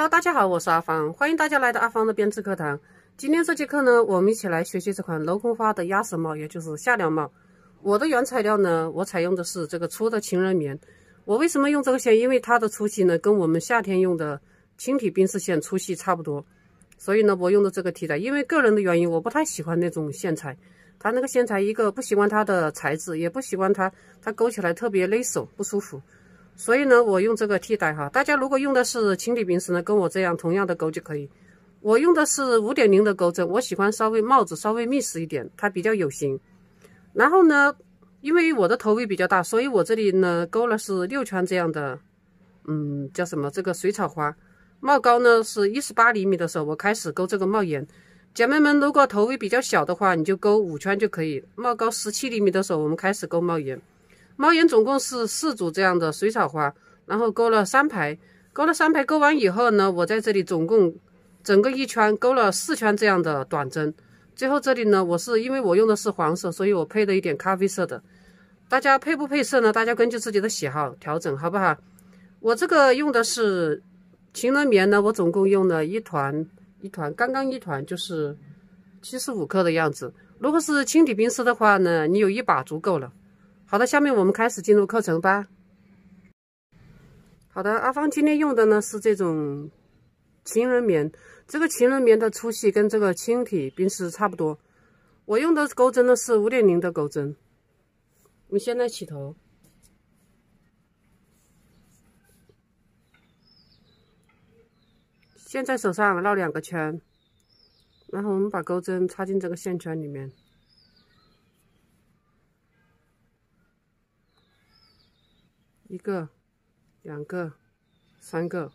哈喽，大家好，我是阿芳，欢迎大家来到阿芳的编织课堂。今天这节课呢，我们一起来学习这款镂空花的鸭舌帽，也就是夏凉帽。我的原材料呢，我采用的是这个粗的晴人棉。我为什么用这个线？因为它的粗细呢，跟我们夏天用的轻体冰丝线粗细差不多。所以呢，我用的这个替代。因为个人的原因，我不太喜欢那种线材，它那个线材一个不喜欢它的材质，也不喜欢它，它勾起来特别勒手，不舒服。所以呢，我用这个替代哈。大家如果用的是情侣平时呢，跟我这样同样的钩就可以。我用的是五点零的钩针，我喜欢稍微帽子稍微密实一点，它比较有型。然后呢，因为我的头围比较大，所以我这里呢钩了是六圈这样的，嗯，叫什么？这个水草花帽高呢是一十八厘米的时候，我开始钩这个帽檐。姐妹们，如果头围比较小的话，你就钩五圈就可以。帽高十七厘米的时候，我们开始钩帽檐。猫眼总共是四组这样的水草花，然后钩了三排，钩了三排，钩完以后呢，我在这里总共整个一圈钩了四圈这样的短针。最后这里呢，我是因为我用的是黄色，所以我配了一点咖啡色的。大家配不配色呢？大家根据自己的喜好调整，好不好？我这个用的是晴纶棉呢，我总共用了一团，一团刚刚一团就是七十五克的样子。如果是轻体冰丝的话呢，你有一把足够了。好的，下面我们开始进入课程吧。好的，阿芳今天用的呢是这种情人棉，这个情人棉的粗细跟这个轻体冰丝差不多。我用的钩针呢是五点零的钩针。我们现在起头，现在手上绕两个圈，然后我们把钩针插进这个线圈里面。一个，两个，三个，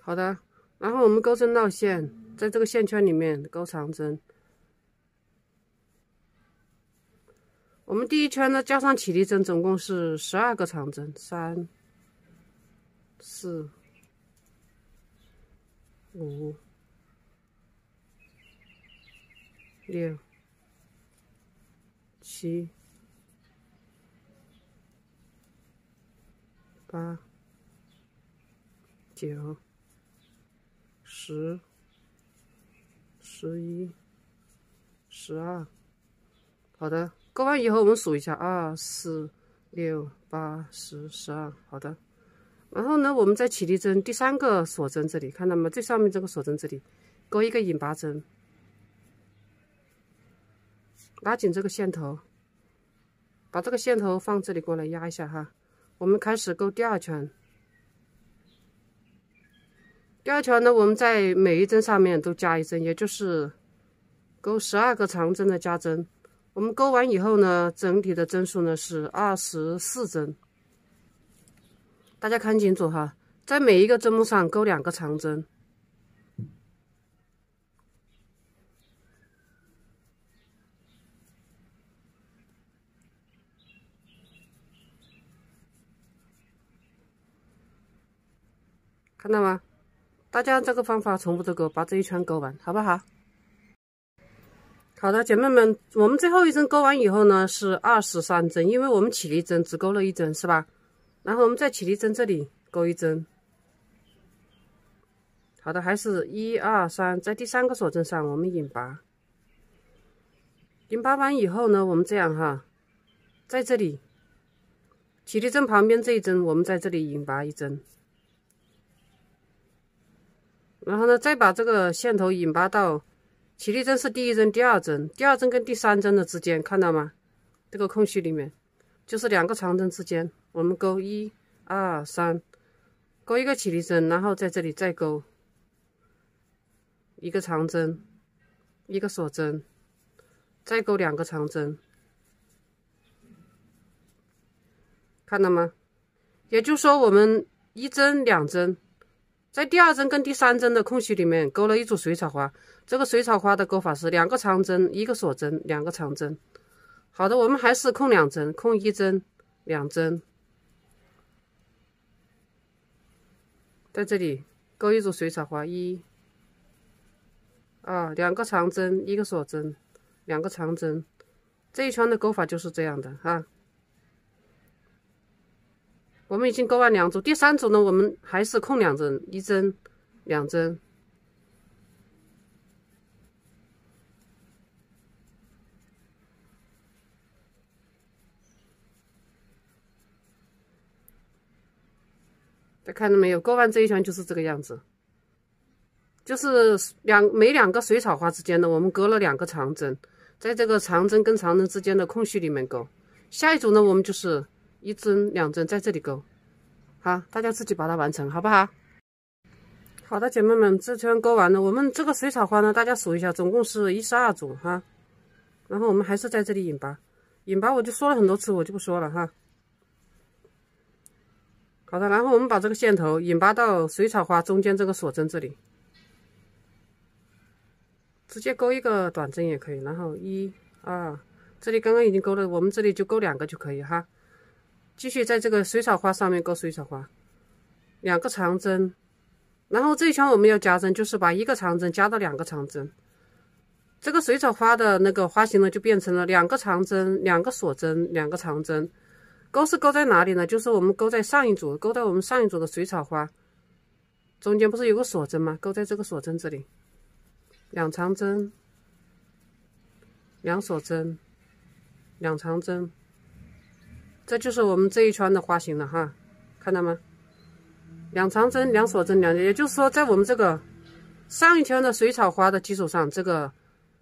好的。然后我们钩针绕线，在这个线圈里面钩长针。我们第一圈呢，加上起立针，总共是十二个长针。三、四、五、六、七。八、九、十、十一、十二，好的，钩完以后我们数一下，二、四、六、八、十、十二，好的。然后呢，我们在起立针第三个锁针这里，看到吗？最上面这个锁针这里，钩一个引拔针，拉紧这个线头，把这个线头放这里过来压一下哈。我们开始钩第二圈，第二圈呢，我们在每一针上面都加一针，也就是钩十二个长针的加针。我们钩完以后呢，整体的针数呢是二十四针。大家看清楚哈，在每一个针目上钩两个长针。看到吗？大家这个方法重复的勾，把这一圈勾完，好不好？好的，姐妹们，我们最后一针勾完以后呢，是二十三针，因为我们起立针只勾了一针，是吧？然后我们在起立针这里勾一针。好的，还是一二三，在第三个锁针上我们引拔。引拔完以后呢，我们这样哈，在这里起立针旁边这一针，我们在这里引拔一针。然后呢，再把这个线头引拔到起立针是第一针、第二针，第二针跟第三针的之间，看到吗？这个空隙里面就是两个长针之间，我们钩一、二、三，钩一个起立针，然后在这里再钩一个长针、一个锁针，再钩两个长针，看到吗？也就是说，我们一针两针。在第二针跟第三针的空隙里面勾了一组水草花。这个水草花的钩法是两个长针，一个锁针，两个长针。好的，我们还是空两针，空一针，两针，在这里钩一组水草花。一，啊，两个长针，一个锁针，两个长针。这一圈的钩法就是这样的哈。我们已经钩完两组，第三组呢，我们还是空两针，一针、两针。大家看到没有？钩完这一圈就是这个样子，就是两每两个水草花之间的，我们隔了两个长针，在这个长针跟长针之间的空隙里面钩。下一组呢，我们就是。一针两针在这里勾，好，大家自己把它完成，好不好？好的，姐妹们，这圈勾完了，我们这个水草花呢，大家数一下，总共是一十二组哈。然后我们还是在这里引拔，引拔我就说了很多次，我就不说了哈。好的，然后我们把这个线头引拔到水草花中间这个锁针这里，直接勾一个短针也可以。然后一、二，这里刚刚已经勾了，我们这里就勾两个就可以哈。继续在这个水草花上面钩水草花，两个长针，然后这一圈我们要加针，就是把一个长针加到两个长针。这个水草花的那个花型呢，就变成了两个长针、两个锁针、两个长针。钩是钩在哪里呢？就是我们钩在上一组，钩在我们上一组的水草花中间不是有个锁针吗？钩在这个锁针这里，两长针、两锁针、两长针。这就是我们这一圈的花型了哈，看到吗？两长针，两锁针，两也就是说，在我们这个上一圈的水草花的基础上，这个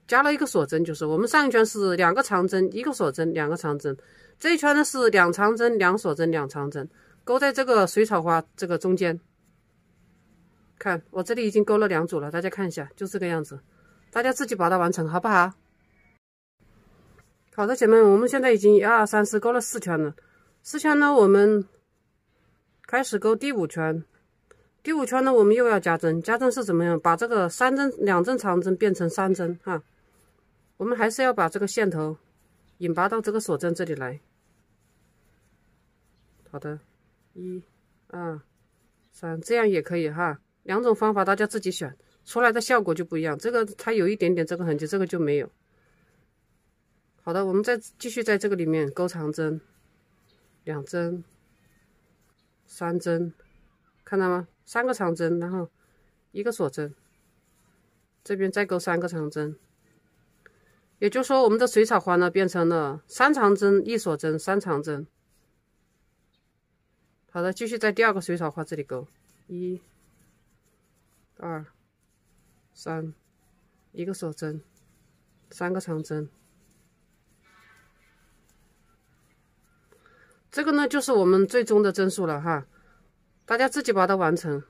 加了一个锁针，就是我们上一圈是两个长针，一个锁针，两个长针，这一圈呢是两长针，两锁针，两长针，勾在这个水草花这个中间。看我这里已经勾了两组了，大家看一下，就这个样子，大家自己把它完成好不好？好的，姐妹，我们现在已经一二三四勾了四圈了，四圈呢，我们开始勾第五圈。第五圈呢，我们又要加针，加针是怎么样？把这个三针两针长针变成三针哈。我们还是要把这个线头引拔到这个锁针这里来。好的，一、二、三，这样也可以哈。两种方法，大家自己选，出来的效果就不一样。这个它有一点点这个痕迹，这个就没有。好的，我们再继续在这个里面钩长针，两针、三针，看到吗？三个长针，然后一个锁针。这边再钩三个长针，也就是说，我们的水草花呢变成了三长针、一锁针、三长针。好的，继续在第二个水草花这里钩，一、二、三，一个锁针，三个长针。这个呢，就是我们最终的针数了哈，大家自己把它完成。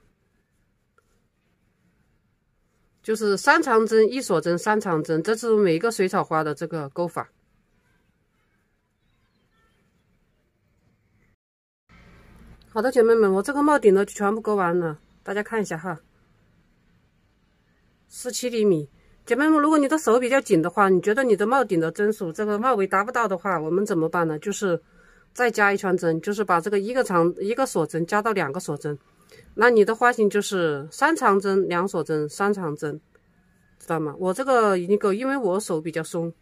就是三长针、一锁针、三长针，这是每一个水草花的这个钩法。好的，姐妹们，我这个帽顶的就全部钩完了，大家看一下哈，十七厘米。姐妹们，如果你的手比较紧的话，你觉得你的帽顶的针数这个帽围达不到的话，我们怎么办呢？就是。再加一圈针，就是把这个一个长一个锁针加到两个锁针，那你的花型就是三长针两锁针三长针，知道吗？我这个已经够，因为我手比较松，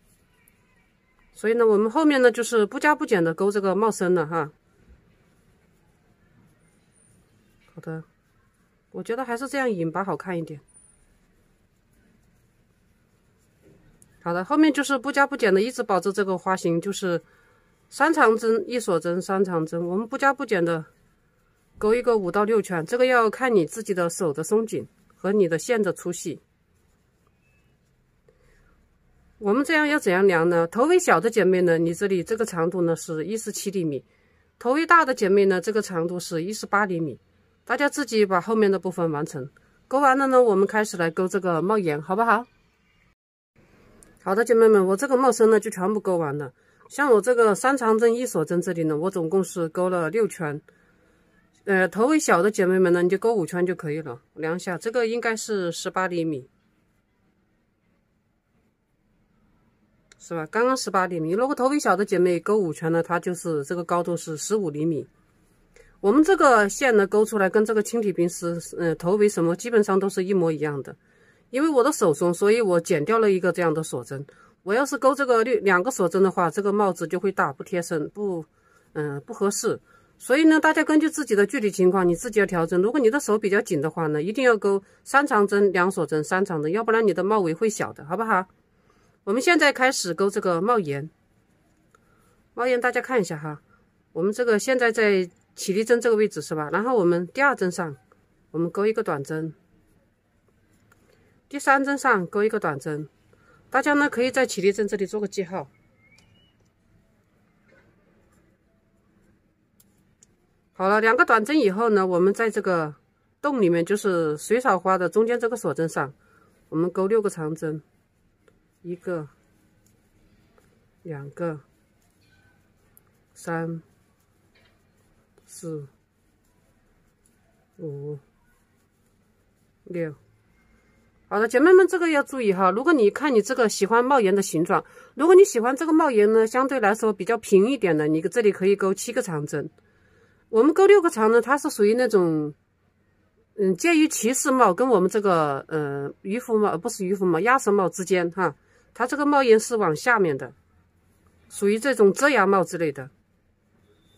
所以呢，我们后面呢就是不加不减的勾这个帽身了哈。好的，我觉得还是这样引拔好看一点。好的，后面就是不加不减的，一直保持这个花型就是。三长针，一锁针，三长针，我们不加不减的钩一个五到六圈，这个要看你自己的手的松紧和你的线的粗细。我们这样要怎样量呢？头围小的姐妹呢，你这里这个长度呢是一十七厘米；头围大的姐妹呢，这个长度是一十八厘米。大家自己把后面的部分完成，钩完了呢，我们开始来钩这个帽檐，好不好？好的，姐妹们，我这个帽身呢就全部钩完了。像我这个三长针一锁针这里呢，我总共是勾了六圈。呃，头围小的姐妹们呢，你就勾五圈就可以了。量一下，这个应该是十八厘米，是吧？刚刚十八厘米。如果头围小的姐妹勾五圈呢，它就是这个高度是十五厘米。我们这个线呢勾出来跟这个青体冰丝，呃，头围什么基本上都是一模一样的。因为我的手松，所以我剪掉了一个这样的锁针。我要是勾这个绿两个锁针的话，这个帽子就会大，不贴身，不，嗯，不合适。所以呢，大家根据自己的具体情况，你自己要调整。如果你的手比较紧的话呢，一定要勾三长针两锁针三长针，要不然你的帽围会小的，好不好？我们现在开始勾这个帽檐，帽檐大家看一下哈，我们这个现在在起立针这个位置是吧？然后我们第二针上，我们勾一个短针，第三针上勾一个短针。大家呢，可以在起立针这里做个记号。好了，两个短针以后呢，我们在这个洞里面，就是水草花的中间这个锁针上，我们钩六个长针，一个、两个、三、四、五、六。好的，姐妹们，这个要注意哈。如果你看你这个喜欢帽檐的形状，如果你喜欢这个帽檐呢，相对来说比较平一点的，你这里可以钩七个长针。我们钩六个长呢，它是属于那种，嗯，介于骑士帽跟我们这个呃渔夫帽，不是渔夫帽，鸭舌帽之间哈。它这个帽檐是往下面的，属于这种遮阳帽之类的。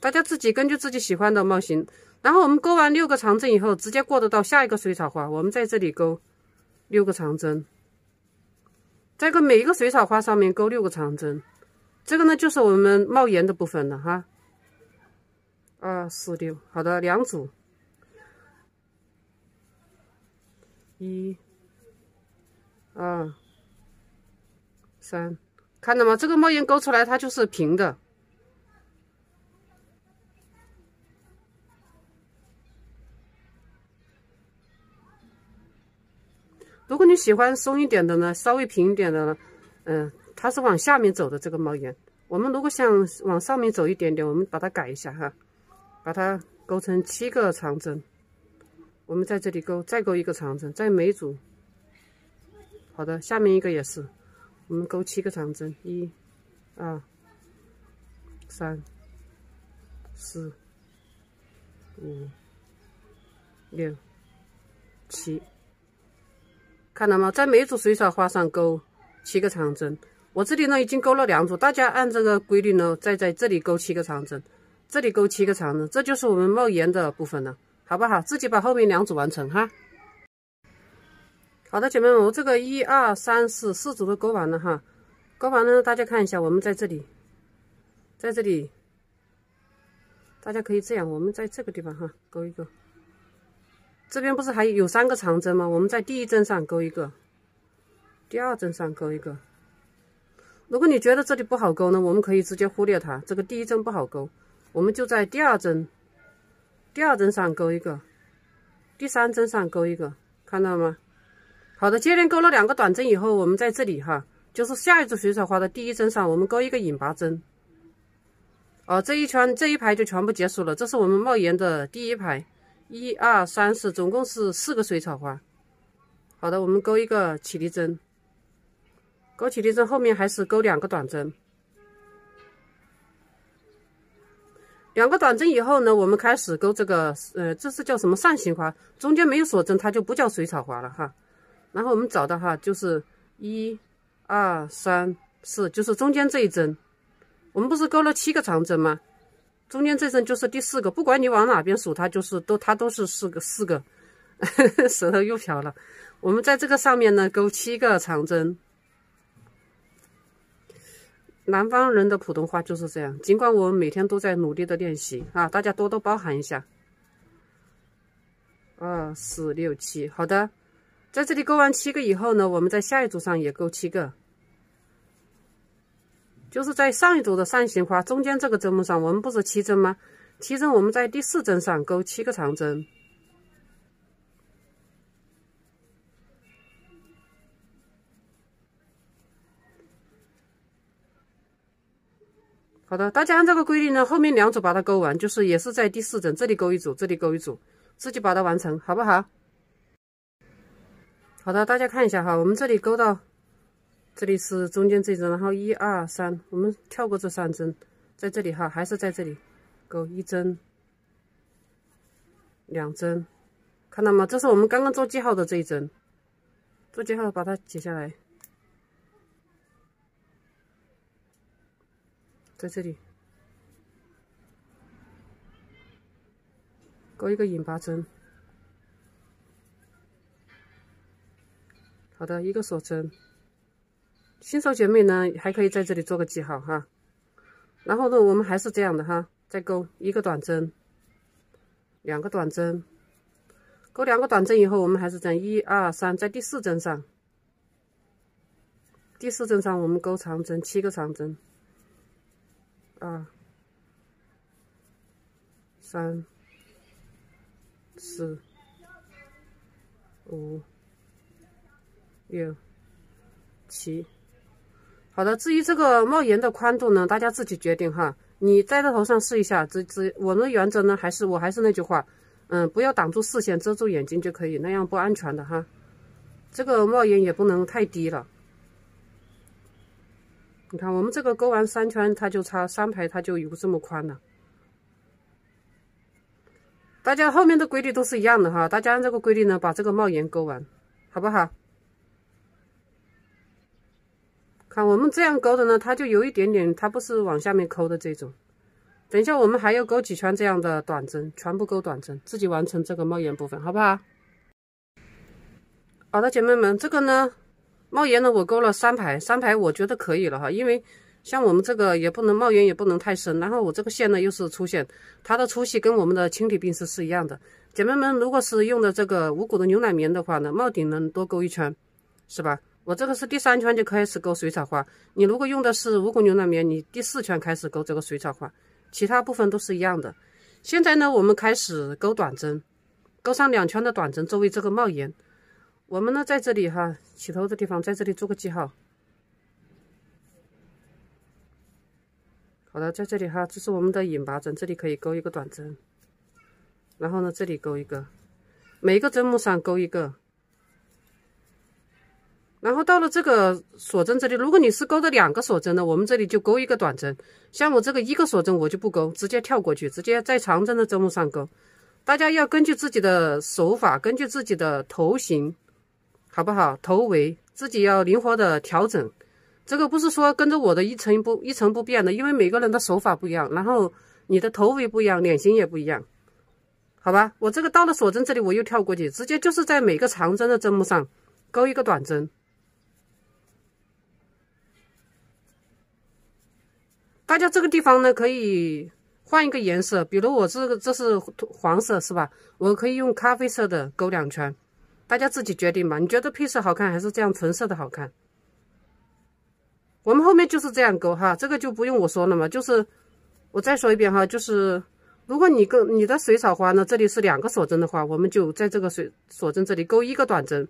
大家自己根据自己喜欢的帽型。然后我们钩完六个长针以后，直接过渡到下一个水草花，我们在这里钩。六个长针，再个每一个水草花上面钩六个长针，这个呢就是我们帽檐的部分了哈。二四六，好的，两组，一，二、三，看到吗？这个帽檐钩出来它就是平的。如果你喜欢松一点的呢，稍微平一点的，呢，嗯，它是往下面走的这个帽檐。我们如果想往上面走一点点，我们把它改一下哈，把它钩成七个长针。我们在这里钩，再钩一个长针，再每组。好的，下面一个也是，我们钩七个长针，一、二、三、四、五、六、七。看到吗？在每一组水草花上钩七个长针，我这里呢已经钩了两组，大家按这个规律呢，再在这里钩七个长针，这里钩七个长针，这就是我们帽檐的部分了，好不好？自己把后面两组完成哈。好的，姐妹们，我这个一二三四四组都钩完了哈，钩完呢，大家看一下，我们在这里，在这里，大家可以这样，我们在这个地方哈，钩一个。这边不是还有三个长针吗？我们在第一针上钩一个，第二针上钩一个。如果你觉得这里不好钩呢，我们可以直接忽略它。这个第一针不好钩，我们就在第二针、第二针上钩一个，第三针上钩一个，看到吗？好的，接连钩了两个短针以后，我们在这里哈，就是下一组水草花的第一针上，我们钩一个引拔针。哦，这一圈这一排就全部结束了，这是我们帽檐的第一排。一二三四，总共是四个水草花。好的，我们钩一个起立针，钩起立针后面还是钩两个短针，两个短针以后呢，我们开始钩这个，呃，这是叫什么扇形花？中间没有锁针，它就不叫水草花了哈。然后我们找到哈，就是一二三四，就是中间这一针，我们不是钩了七个长针吗？中间这针就是第四个，不管你往哪边数，它就是都它都是四个四个。舌头又瓢了。我们在这个上面呢，钩七个长针。南方人的普通话就是这样，尽管我每天都在努力的练习啊，大家多多包涵一下。二四六七，好的，在这里钩完七个以后呢，我们在下一组上也钩七个。就是在上一组的扇形花中间这个针目上，我们不是七针吗？七针，我们在第四针上钩七个长针。好的，大家按这个规定呢，后面两组把它钩完，就是也是在第四针这里钩一组，这里钩一组，自己把它完成，好不好？好的，大家看一下哈，我们这里钩到。这里是中间这一针，然后一二三，我们跳过这三针，在这里哈，还是在这里，钩一针、两针，看到吗？这是我们刚刚做记号的这一针，做记号把它解下来，在这里，钩一个引拔针，好的，一个锁针。新手姐妹呢，还可以在这里做个记号哈。然后呢，我们还是这样的哈，再钩一个短针，两个短针，钩两个短针以后，我们还是样，一二三，在第四针上，第四针上我们钩长针，七个长针，二、三、四、五、六、七。好的，至于这个帽檐的宽度呢，大家自己决定哈。你戴到头上试一下，只只我们原则呢，还是我还是那句话，嗯，不要挡住视线，遮住眼睛就可以，那样不安全的哈。这个帽檐也不能太低了。你看，我们这个勾完三圈，它就差三排，它就有这么宽了。大家后面的规律都是一样的哈，大家按这个规律呢，把这个帽檐勾完，好不好？看我们这样勾的呢，它就有一点点，它不是往下面抠的这种。等一下，我们还要勾几圈这样的短针，全部勾短针，自己完成这个帽檐部分，好不好？好的，姐妹们，这个呢，帽檐呢我勾了三排，三排我觉得可以了哈，因为像我们这个也不能帽檐也不能太深。然后我这个线呢又是粗线，它的粗细跟我们的轻体病是是一样的。姐妹们，如果是用的这个五股的牛奶棉的话呢，帽顶能多勾一圈，是吧？我这个是第三圈就开始钩水草花，你如果用的是五谷牛奶棉，你第四圈开始钩这个水草花，其他部分都是一样的。现在呢，我们开始钩短针，钩上两圈的短针作为这个帽檐。我们呢在这里哈起头的地方在这里做个记号。好的，在这里哈，这是我们的引拔针，这里可以勾一个短针。然后呢，这里勾一个，每一个针目上勾一个。然后到了这个锁针这里，如果你是钩的两个锁针的，我们这里就钩一个短针。像我这个一个锁针，我就不钩，直接跳过去，直接在长针的针目上钩。大家要根据自己的手法，根据自己的头型，好不好？头围自己要灵活的调整。这个不是说跟着我的一层不一成不变的，因为每个人的手法不一样，然后你的头围不一样，脸型也不一样，好吧？我这个到了锁针这里，我又跳过去，直接就是在每个长针的针目上钩一个短针。大家这个地方呢，可以换一个颜色，比如我这个这是黄色是吧？我可以用咖啡色的勾两圈，大家自己决定吧。你觉得配色好看，还是这样纯色的好看？我们后面就是这样勾哈，这个就不用我说了嘛，就是我再说一遍哈，就是如果你勾你的水草花，呢这里是两个锁针的话，我们就在这个水锁针这里勾一个短针。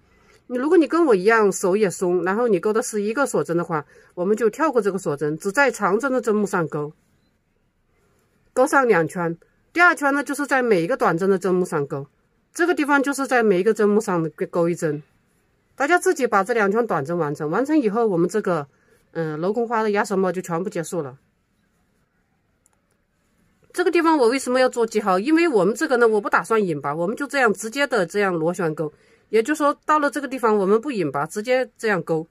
如果你跟我一样手也松，然后你勾的是一个锁针的话，我们就跳过这个锁针，只在长针的针目上钩，钩上两圈。第二圈呢，就是在每一个短针的针目上钩，这个地方就是在每一个针目上钩一针。大家自己把这两圈短针完成，完成以后，我们这个嗯镂空花的鸭舌帽就全部结束了。这个地方我为什么要做记号？因为我们这个呢，我不打算引拔，我们就这样直接的这样螺旋钩。也就是说，到了这个地方，我们不引拔，直接这样勾，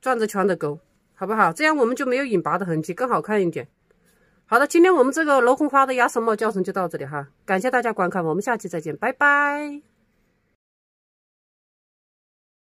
转着圈的勾，好不好？这样我们就没有引拔的痕迹，更好看一点。好的，今天我们这个镂空花的鸭舌帽教程就到这里哈，感谢大家观看，我们下期再见，拜拜。